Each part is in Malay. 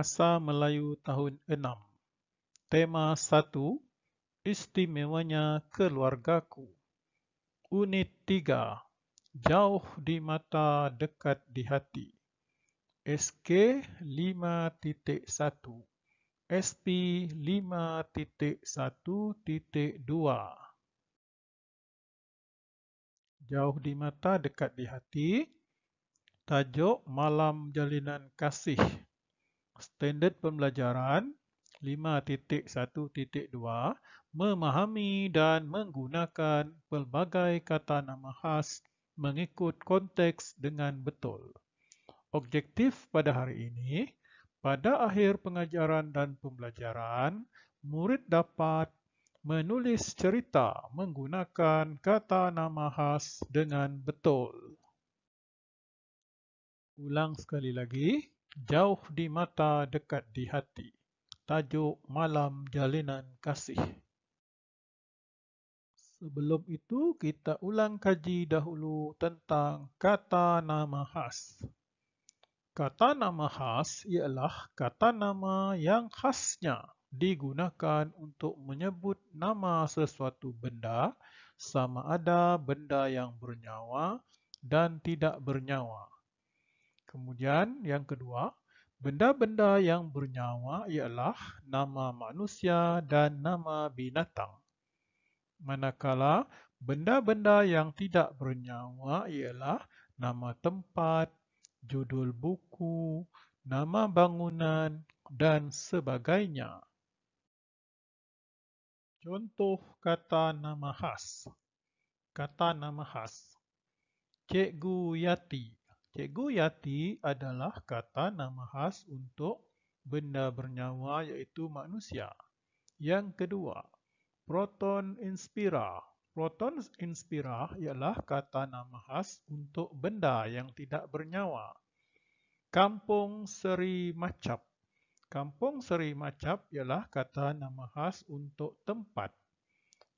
Bahasa Melayu tahun 6. Tema 1. Istimewanya keluargaku. Unit 3. Jauh di mata, dekat di hati. SK 5.1. SP 5.1.2. Jauh di mata, dekat di hati. Tajuk Malam Jalinan Kasih standard pembelajaran 5.1.2 memahami dan menggunakan pelbagai kata nama khas mengikut konteks dengan betul. Objektif pada hari ini, pada akhir pengajaran dan pembelajaran, murid dapat menulis cerita menggunakan kata nama khas dengan betul. Ulang sekali lagi. Jauh di mata, dekat di hati. Tajuk Malam Jalinan Kasih. Sebelum itu, kita ulang kaji dahulu tentang kata nama khas. Kata nama khas ialah kata nama yang khasnya digunakan untuk menyebut nama sesuatu benda sama ada benda yang bernyawa dan tidak bernyawa. Kemudian yang kedua, benda-benda yang bernyawa ialah nama manusia dan nama binatang. Manakala benda-benda yang tidak bernyawa ialah nama tempat, judul buku, nama bangunan dan sebagainya. Contoh kata nama khas. Kata nama khas. Cikgu Yati. Cikgu Yati adalah kata nama khas untuk benda bernyawa iaitu manusia. Yang kedua, proton inspira. Proton inspira ialah kata nama khas untuk benda yang tidak bernyawa. Kampung Seri Macap. Kampung Seri Macap ialah kata nama khas untuk tempat.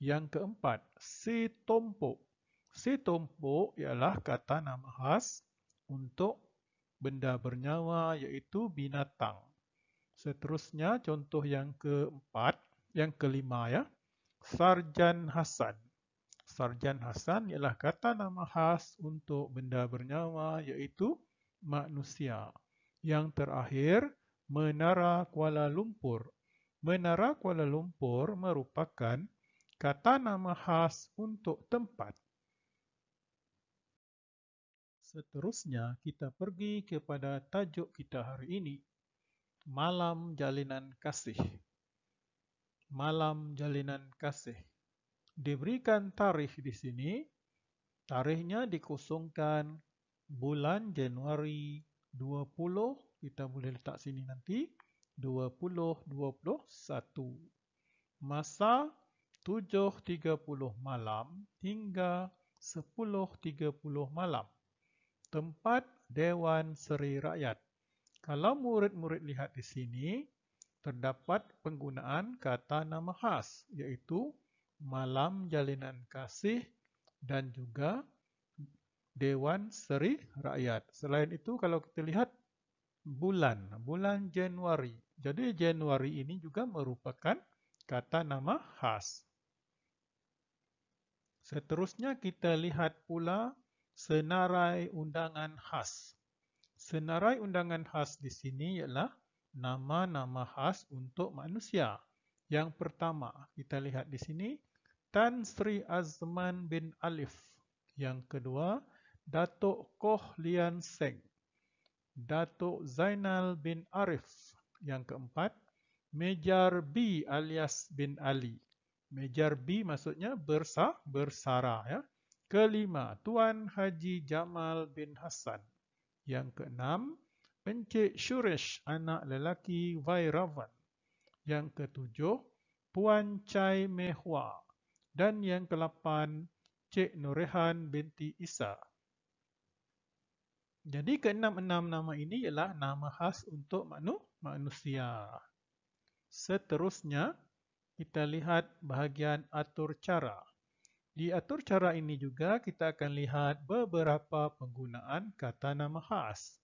Yang keempat, si tompok. Si tompok ialah kata nama khas untuk benda bernyawa iaitu binatang. Seterusnya contoh yang keempat, yang kelima ya. Sarjan Hasan. Sarjan Hasan ialah kata nama khas untuk benda bernyawa iaitu manusia. Yang terakhir, Menara Kuala Lumpur. Menara Kuala Lumpur merupakan kata nama khas untuk tempat Seterusnya, kita pergi kepada tajuk kita hari ini, Malam Jalinan Kasih. Malam Jalinan Kasih. Diberikan tarikh di sini, tarikhnya dikosongkan bulan Januari 20, kita boleh letak sini nanti, 2021. Masa 7.30 malam hingga 10.30 malam tempat Dewan Seri Rakyat. Kalau murid-murid lihat di sini, terdapat penggunaan kata nama khas, iaitu Malam Jalinan Kasih dan juga Dewan Seri Rakyat. Selain itu, kalau kita lihat bulan, bulan Januari. Jadi, Januari ini juga merupakan kata nama khas. Seterusnya, kita lihat pula senarai undangan khas. Senarai undangan khas di sini ialah nama-nama khas untuk manusia. Yang pertama, kita lihat di sini, Tan Sri Azman bin Alif. Yang kedua, Datuk Koh Lian Seng. Datuk Zainal bin Arif. Yang keempat, Mejar B alias bin Ali. Mejar B maksudnya bersa, bersara. Ya. Kelima, Tuan Haji Jamal bin Hassan. Yang keenam, Encik Suresh, anak lelaki Vairavan. Yang ketujuh, Puan Chai Mehwa. Dan yang kelapan, Cik Nurehan binti Isa. Jadi keenam-enam nama ini ialah nama khas untuk manu manusia. Seterusnya, kita lihat bahagian atur cara. Diatur cara ini juga kita akan lihat beberapa penggunaan kata nama khas.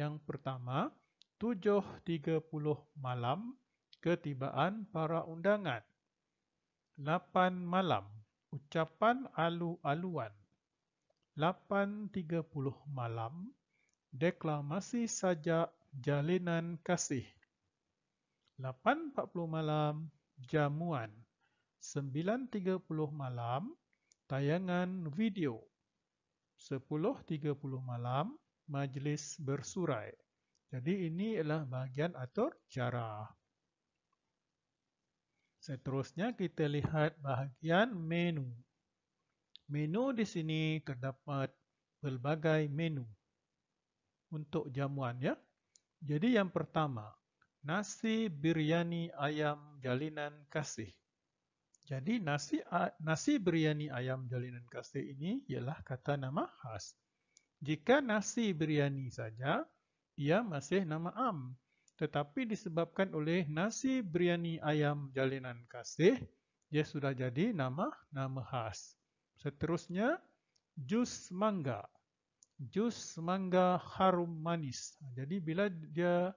Yang pertama, 7.30 malam ketibaan para undangan. 8 malam ucapan alu-aluan. 8.30 malam deklamasi sajak jalinan kasih. 8.40 malam jamuan. 9.30 malam tayangan video 10.30 malam majlis bersurai. Jadi ini adalah bahagian atur cara. Seterusnya kita lihat bahagian menu. Menu di sini terdapat pelbagai menu untuk jamuan ya. Jadi yang pertama, nasi biryani ayam jalinan kasih. Jadi nasi nasi biryani ayam jalinan kasih ini ialah kata nama khas. Jika nasi biryani saja, ia masih nama am. Tetapi disebabkan oleh nasi biryani ayam jalinan kasih, ia sudah jadi nama nama khas. Seterusnya, jus mangga. Jus mangga harum manis. Jadi bila dia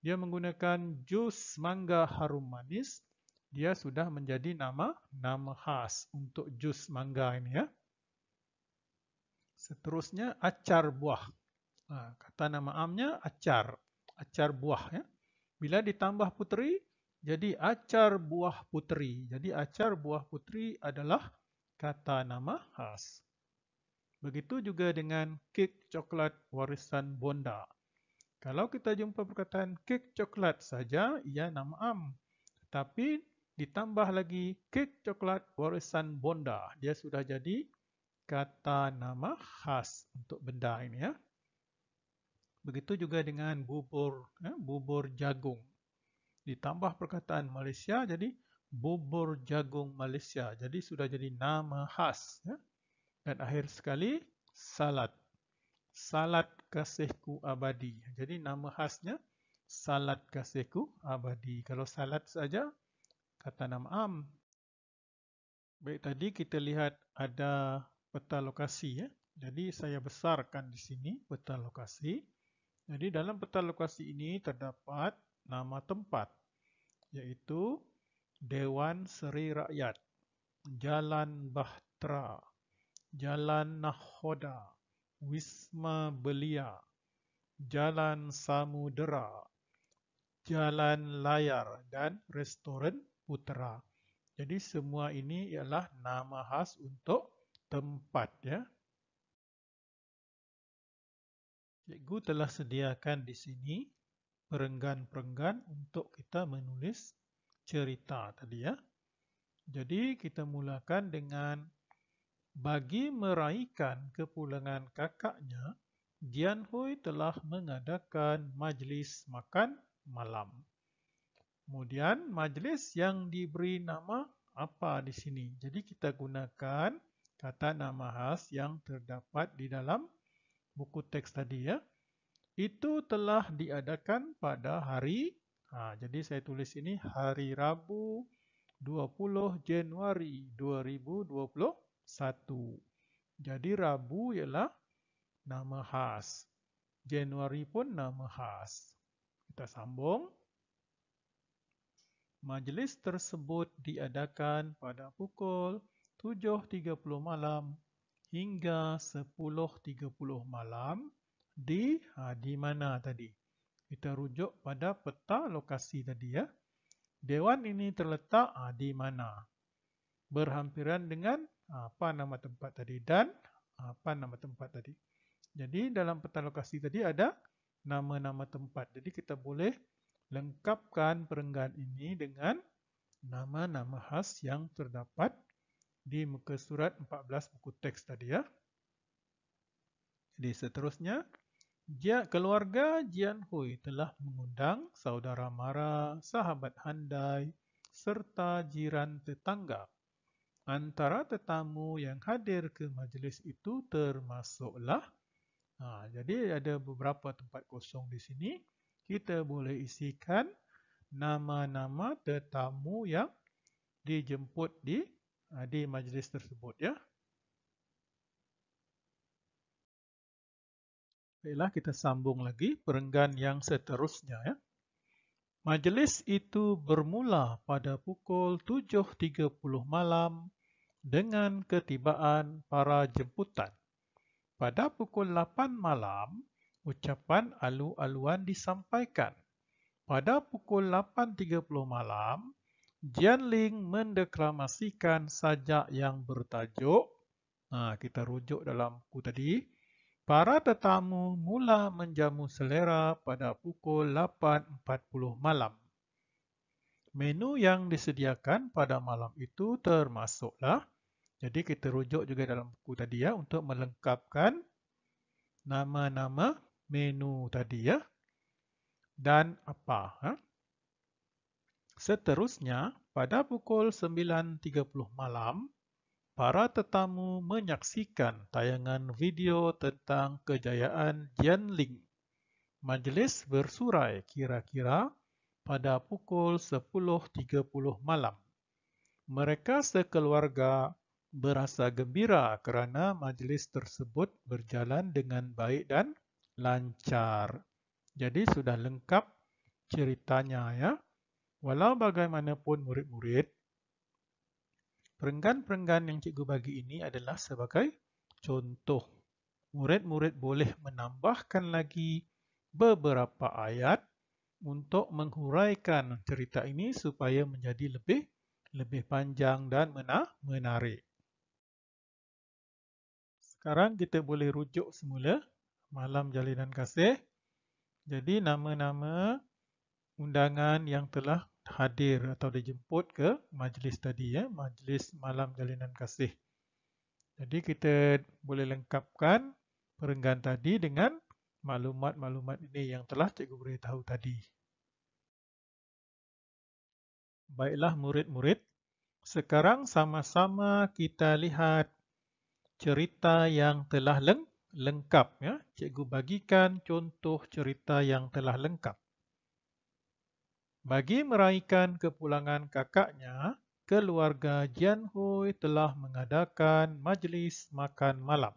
dia menggunakan jus mangga harum manis, dia sudah menjadi nama nama khas untuk jus mangga ini ya. Seterusnya acar buah. Ha, kata nama amnya acar, acar buah ya. Bila ditambah putri jadi acar buah putri. Jadi acar buah putri adalah kata nama khas. Begitu juga dengan kek coklat warisan bonda. Kalau kita jumpa perkataan kek coklat saja ia nama am. Tapi ditambah lagi kek coklat warisan bonda. Dia sudah jadi kata nama khas untuk benda ini ya. Begitu juga dengan bubur, ya, bubur jagung. Ditambah perkataan Malaysia jadi bubur jagung Malaysia. Jadi sudah jadi nama khas ya. Dan akhir sekali salad. Salad kasihku abadi. Jadi nama khasnya salad kasihku abadi. Kalau salad saja kata nama am. Baik, tadi kita lihat ada peta lokasi. Ya. Jadi, saya besarkan di sini peta lokasi. Jadi, dalam peta lokasi ini terdapat nama tempat. yaitu Dewan Seri Rakyat, Jalan Bahtera, Jalan Nahoda, Wisma Belia, Jalan Samudera, Jalan Layar dan Restoran putera. Jadi semua ini ialah nama khas untuk tempat ya. Cikgu telah sediakan di sini perenggan-perenggan untuk kita menulis cerita tadi ya. Jadi kita mulakan dengan bagi meraikan kepulangan kakaknya, Jian Hui telah mengadakan majlis makan malam. Kemudian majlis yang diberi nama apa di sini. Jadi kita gunakan kata nama khas yang terdapat di dalam buku teks tadi ya. Itu telah diadakan pada hari, ha, jadi saya tulis ini hari Rabu 20 Januari 2021. Jadi Rabu ialah nama khas. Januari pun nama khas. Kita sambung. Majlis tersebut diadakan pada pukul 7.30 malam hingga 10.30 malam di ha, di mana tadi? Kita rujuk pada peta lokasi tadi ya. Dewan ini terletak ha, di mana? Berhampiran dengan ha, apa nama tempat tadi dan ha, apa nama tempat tadi. Jadi dalam peta lokasi tadi ada nama-nama tempat. Jadi kita boleh lengkapkan perenggan ini dengan nama-nama khas yang terdapat di muka surat 14 buku teks tadi ya. Jadi seterusnya, keluarga Jian Hui telah mengundang saudara mara, sahabat handai serta jiran tetangga. Antara tetamu yang hadir ke majlis itu termasuklah. Ha, jadi ada beberapa tempat kosong di sini kita boleh isikan nama-nama tetamu yang dijemput di ah, di majlis tersebut ya. Baiklah kita sambung lagi perenggan yang seterusnya ya. Majlis itu bermula pada pukul 7.30 malam dengan ketibaan para jemputan. Pada pukul 8 malam, ucapan alu-aluan disampaikan. Pada pukul 8.30 malam, Jian Ling mendeklamasikan sajak yang bertajuk, nah, ha, kita rujuk dalam buku tadi, para tetamu mula menjamu selera pada pukul 8.40 malam. Menu yang disediakan pada malam itu termasuklah, jadi kita rujuk juga dalam buku tadi ya untuk melengkapkan nama-nama menu tadi ya. Dan apa? Ha? Seterusnya, pada pukul 9.30 malam, para tetamu menyaksikan tayangan video tentang kejayaan Jian Ling. Majlis bersurai kira-kira pada pukul 10.30 malam. Mereka sekeluarga berasa gembira kerana majlis tersebut berjalan dengan baik dan lancar. Jadi sudah lengkap ceritanya ya. Walau bagaimanapun murid-murid, perenggan-perenggan yang cikgu bagi ini adalah sebagai contoh. Murid-murid boleh menambahkan lagi beberapa ayat untuk menghuraikan cerita ini supaya menjadi lebih lebih panjang dan menarik. Sekarang kita boleh rujuk semula malam jalinan kasih. Jadi nama-nama undangan yang telah hadir atau dijemput ke majlis tadi ya, majlis malam jalinan kasih. Jadi kita boleh lengkapkan perenggan tadi dengan maklumat-maklumat ini yang telah cikgu beritahu tadi. Baiklah murid-murid, sekarang sama-sama kita lihat cerita yang telah lengkap lengkap ya cikgu bagikan contoh cerita yang telah lengkap bagi meraihkan kepulangan kakaknya keluarga Jian Hui telah mengadakan majlis makan malam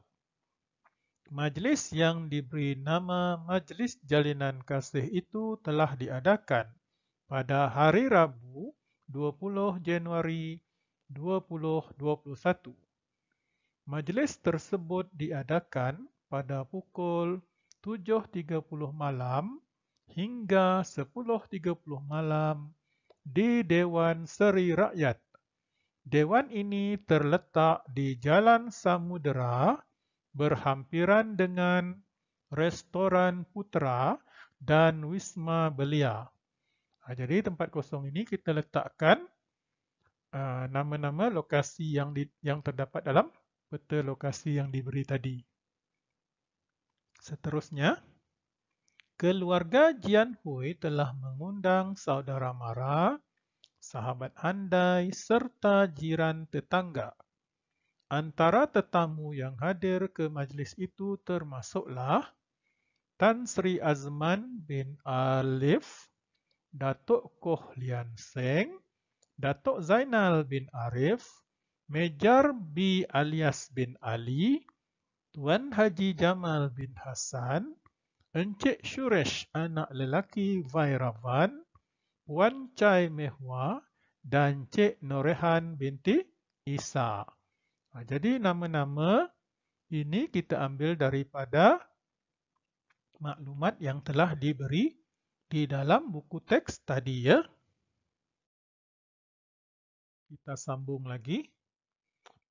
majlis yang diberi nama majlis jalinan kasih itu telah diadakan pada hari Rabu 20 Januari 2021 Majlis tersebut diadakan pada pukul 7.30 malam hingga 10.30 malam di Dewan Seri Rakyat. Dewan ini terletak di Jalan Samudera berhampiran dengan Restoran Putra dan Wisma Belia. Ah, jadi tempat kosong ini kita letakkan ah, nama-nama lokasi yang yang terdapat dalam peta lokasi yang diberi tadi. Seterusnya, keluarga Jian Hui telah mengundang saudara mara, sahabat andai serta jiran tetangga. Antara tetamu yang hadir ke majlis itu termasuklah Tan Sri Azman bin Alif, Datuk Koh Lian Seng, Datuk Zainal bin Arif, Mejar B alias bin Ali, Tuan Haji Jamal bin Hassan, Encik Shuresh anak lelaki Vairavan, Wan Chai Mehwa dan Cik Norehan binti Isa. Ha, jadi nama-nama ini kita ambil daripada maklumat yang telah diberi di dalam buku teks tadi ya. Kita sambung lagi.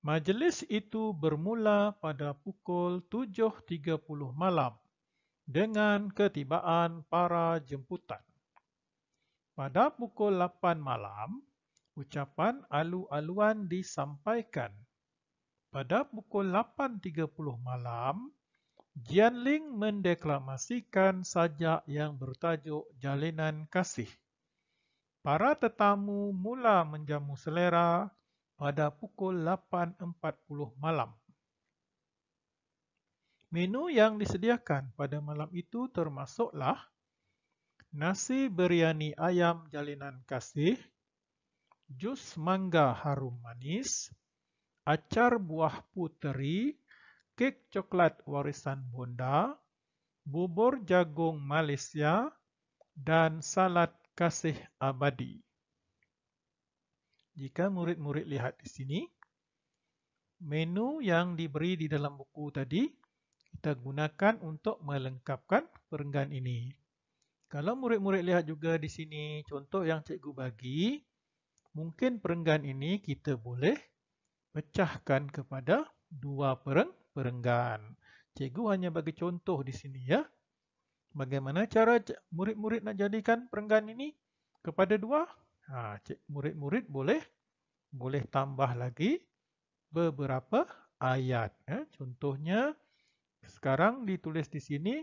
Majlis itu bermula pada pukul 7.30 malam dengan ketibaan para jemputan. Pada pukul 8 malam, ucapan alu-aluan disampaikan. Pada pukul 8.30 malam, Jian Ling mendeklamasikan sajak yang bertajuk Jalinan Kasih. Para tetamu mula menjamu selera pada pukul 8.40 malam. Menu yang disediakan pada malam itu termasuklah nasi biryani ayam jalinan kasih, jus mangga harum manis, acar buah puteri, kek coklat warisan bunda, bubur jagung Malaysia, dan salad kasih abadi jika murid-murid lihat di sini, menu yang diberi di dalam buku tadi, kita gunakan untuk melengkapkan perenggan ini. Kalau murid-murid lihat juga di sini, contoh yang cikgu bagi, mungkin perenggan ini kita boleh pecahkan kepada dua pereng perenggan. Cikgu hanya bagi contoh di sini ya. Bagaimana cara murid-murid nak jadikan perenggan ini kepada dua? Ha, murid-murid ha, boleh boleh tambah lagi beberapa ayat. Ya. Contohnya sekarang ditulis di sini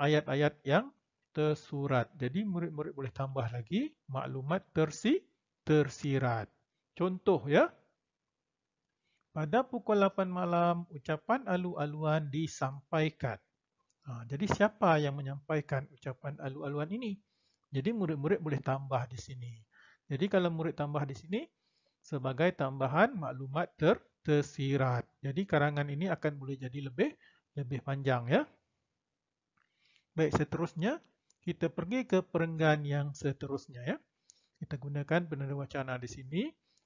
ayat-ayat yang tersurat. Jadi murid-murid boleh tambah lagi maklumat tersi tersirat. Contoh ya. Pada pukul 8 malam ucapan alu-aluan disampaikan. Ha, jadi siapa yang menyampaikan ucapan alu-aluan ini? Jadi murid-murid boleh tambah di sini. Jadi kalau murid tambah di sini, sebagai tambahan maklumat ter tersirat. Jadi karangan ini akan boleh jadi lebih lebih panjang ya. Baik, seterusnya kita pergi ke perenggan yang seterusnya ya. Kita gunakan penanda wacana di sini.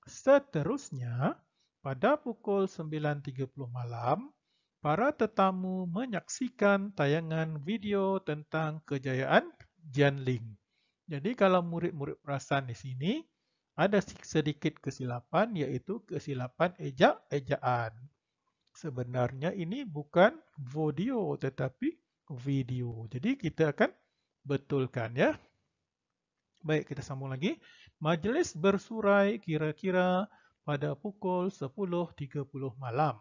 Seterusnya, pada pukul 9.30 malam, para tetamu menyaksikan tayangan video tentang kejayaan Jianling. Jadi kalau murid-murid perasan di sini, ada sedikit kesilapan yaitu kesilapan ejak-ejaan. Sebenarnya ini bukan video tetapi video. Jadi kita akan betulkan ya. Baik, kita sambung lagi. Majlis bersurai kira-kira pada pukul 10.30 malam.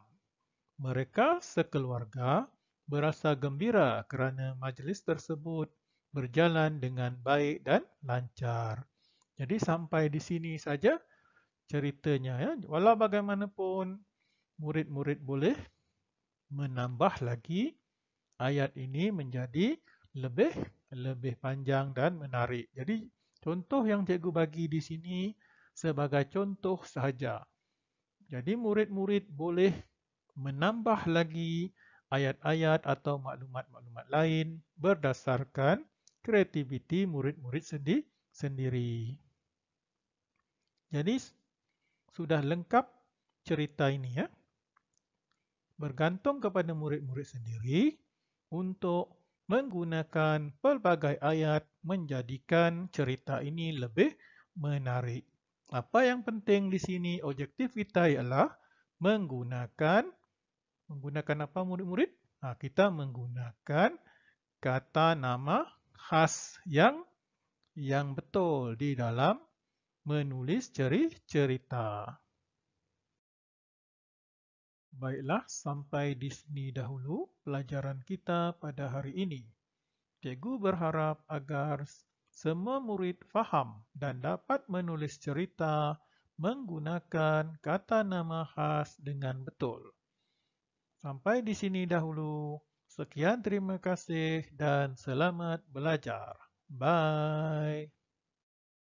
Mereka sekeluarga berasa gembira kerana majlis tersebut berjalan dengan baik dan lancar. Jadi sampai di sini saja ceritanya. Ya. Walau bagaimanapun murid-murid boleh menambah lagi ayat ini menjadi lebih lebih panjang dan menarik. Jadi contoh yang cikgu bagi di sini sebagai contoh sahaja. Jadi murid-murid boleh menambah lagi ayat-ayat atau maklumat-maklumat lain berdasarkan kreativiti murid-murid sendi sendiri. Jadi, sudah lengkap cerita ini ya. Bergantung kepada murid-murid sendiri untuk menggunakan pelbagai ayat menjadikan cerita ini lebih menarik. Apa yang penting di sini objektif kita ialah menggunakan menggunakan apa murid-murid? Nah, ha, kita menggunakan kata nama khas yang yang betul di dalam menulis ceri cerita. Baiklah, sampai di sini dahulu pelajaran kita pada hari ini. Cikgu berharap agar semua murid faham dan dapat menulis cerita menggunakan kata nama khas dengan betul. Sampai di sini dahulu. Sekian terima kasih dan selamat belajar. Bye.